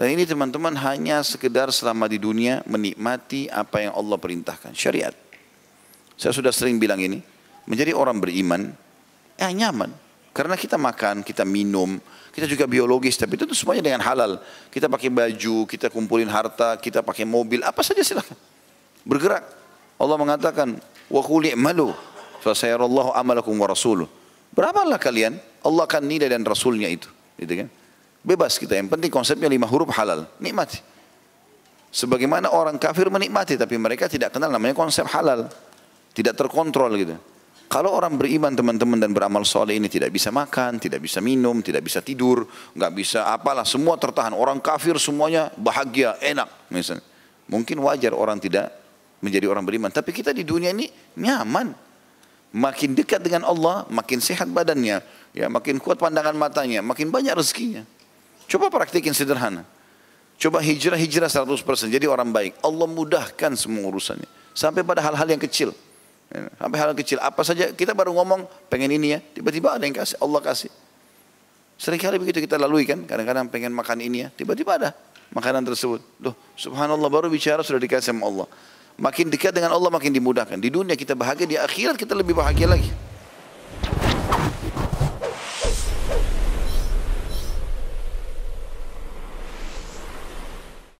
Dan ini teman-teman hanya sekedar selama di dunia menikmati apa yang Allah perintahkan. Syariat. Saya sudah sering bilang ini. Menjadi orang beriman, eh, ya nyaman. Karena kita makan, kita minum, kita juga biologis, tapi itu semuanya dengan halal. Kita pakai baju, kita kumpulin harta, kita pakai mobil, apa saja silahkan. Bergerak. Allah mengatakan, wa malu, fasayarallahu amalakum wa rasuluh. Berapa lah kalian? Allah akan nilai dan Rasulnya itu. Gitu kan? Bebas kita, yang penting konsepnya lima huruf halal. Nikmati. Sebagaimana orang kafir menikmati, tapi mereka tidak kenal namanya konsep halal. Tidak terkontrol gitu. Kalau orang beriman teman-teman dan beramal soleh ini tidak bisa makan, tidak bisa minum, tidak bisa tidur, nggak bisa apalah, semua tertahan. Orang kafir semuanya bahagia, enak misalnya. Mungkin wajar orang tidak menjadi orang beriman. Tapi kita di dunia ini nyaman. Makin dekat dengan Allah, makin sehat badannya, ya makin kuat pandangan matanya, makin banyak rezekinya. Coba praktikin sederhana. Coba hijrah-hijrah 100%. Jadi orang baik. Allah mudahkan semua urusannya. Sampai pada hal-hal yang kecil. Ya, sampai hal, hal kecil. Apa saja kita baru ngomong pengen ini ya. Tiba-tiba ada yang kasih. Allah kasih. Seringkali begitu kita lalui kan. Kadang-kadang pengen makan ini ya. Tiba-tiba ada makanan tersebut. Loh subhanallah baru bicara sudah dikasih sama Allah. Makin dekat dengan Allah makin dimudahkan. Di dunia kita bahagia. Di akhirat kita lebih bahagia lagi.